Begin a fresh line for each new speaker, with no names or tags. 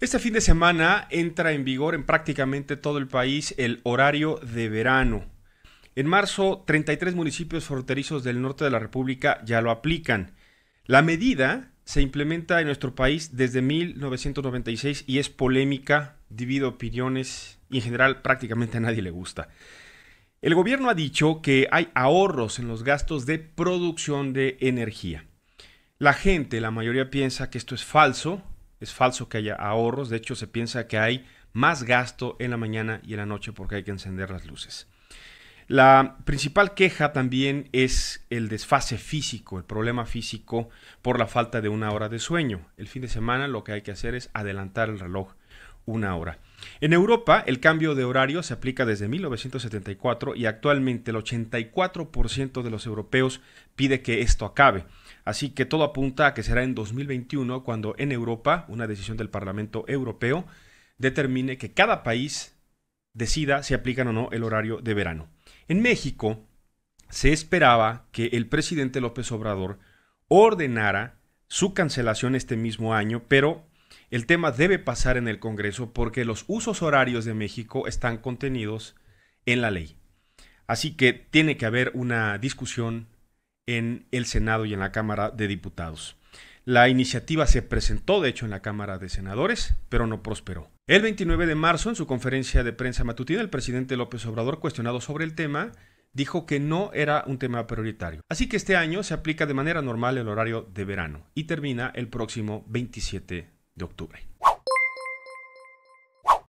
Este fin de semana entra en vigor en prácticamente todo el país el horario de verano. En marzo, 33 municipios fronterizos del norte de la República ya lo aplican. La medida se implementa en nuestro país desde 1996 y es polémica, divide opiniones y en general prácticamente a nadie le gusta. El gobierno ha dicho que hay ahorros en los gastos de producción de energía. La gente, la mayoría piensa que esto es falso, es falso que haya ahorros, de hecho se piensa que hay más gasto en la mañana y en la noche porque hay que encender las luces. La principal queja también es el desfase físico, el problema físico por la falta de una hora de sueño. El fin de semana lo que hay que hacer es adelantar el reloj una hora. En Europa, el cambio de horario se aplica desde 1974 y actualmente el 84% de los europeos pide que esto acabe. Así que todo apunta a que será en 2021 cuando en Europa una decisión del Parlamento Europeo determine que cada país decida si aplican o no el horario de verano. En México se esperaba que el presidente López Obrador ordenara su cancelación este mismo año, pero el tema debe pasar en el Congreso porque los usos horarios de México están contenidos en la ley. Así que tiene que haber una discusión en el Senado y en la Cámara de Diputados. La iniciativa se presentó, de hecho, en la Cámara de Senadores, pero no prosperó. El 29 de marzo, en su conferencia de prensa matutina, el presidente López Obrador, cuestionado sobre el tema, dijo que no era un tema prioritario. Así que este año se aplica de manera normal el horario de verano y termina el próximo 27 de octubre.